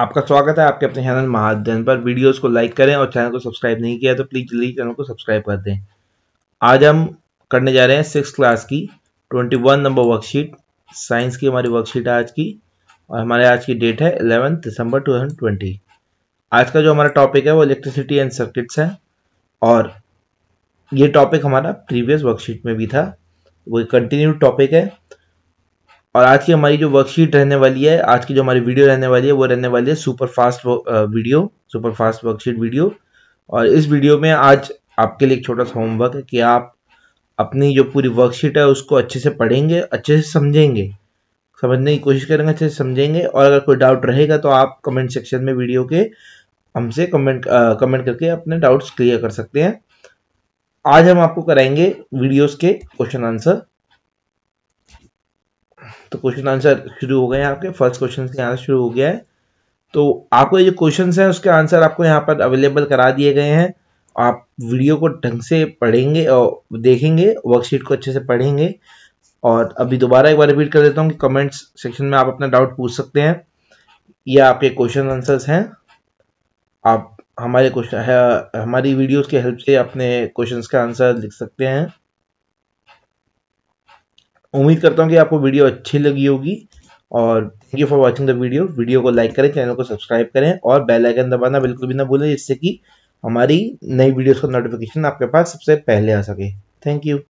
आपका स्वागत है आपके अपने चैनल महाजन पर वीडियोस को लाइक करें और चैनल को सब्सक्राइब नहीं किया तो प्लीज जल्दी चैनल को सब्सक्राइब कर दें आज हम करने जा रहे हैं सिक्स क्लास की twenty one number worksheet science की हमारी वर्कशीट है आज की और हमारे आज की डेट है eleven December two thousand twenty आज का जो हमारा टॉपिक है वो इलेक्ट्रिसिटी एंड सर्किट्स है और ये टॉपिक हमारा प्रीवियस वर्कशीट में भी था वो कंटिन्यू टॉपिक है और आज की हमारी जो वर्कशीट रहने वाली है आज की जो हमारी वीडियो रहने वाली है वो रहने वाली है super fast video super fast worksheet video और इस वीडियो में आज आपके लिए एक छोटा सा होमवर्क है कि आप अपनी जो पूरी वर्कशीट है उसको अच्छे से पढ़ेंगे अच्छे से समझेंगे समझने की कोशिश करेंगे अच्छे से समझेंगे और अगर कोई डाउट रहेगा तो आप कमेंट सेक्शन में वीडियो के हमसे कमेंट कमेंट करके अपने डाउट्स क्लियर कर सकते हैं आज हम आपको कराएंगे वीडियोस के क्वेश्चन आंसर तो क्वेश्चन आंसर शुरू हो गए हैं आपके फर्स्ट क्वेश्चन के आंसर शुरू हो गया है तो आपको ये जो क्वेश्चन हैं उसके आंसर आपको यहाँ पर अवेलेबल करा दिए गए हैं आप वीडियो को ढंग से पढ़ेंगे और देखेंगे वर्कशीट को अच्छे से पढ़ेंगे और अभी दोबारा एक बार रिपीट कर देता हूँ कि कमेंट्स सेक्शन में आप अपना डाउट पूछ सकते हैं या आपके क्वेश्चन आंसर्स हैं आप हमारे क्वेश्चन हमारी वीडियोस के हेल्प से अपने क्वेश्चंस का आंसर लिख सकते हैं उम्मीद करता हूँ कि आपको वीडियो अच्छी लगी होगी और thank you for watching the video video को लाइक करें चैनल को सब्सक्राइब करें और बेल आइकन दबाना बिल्कुल भी ना भूलें जिससे कि हमारी नई वीडियोस का नोटिफिकेशन आपके पास सबसे पहले आ सके थैंक यू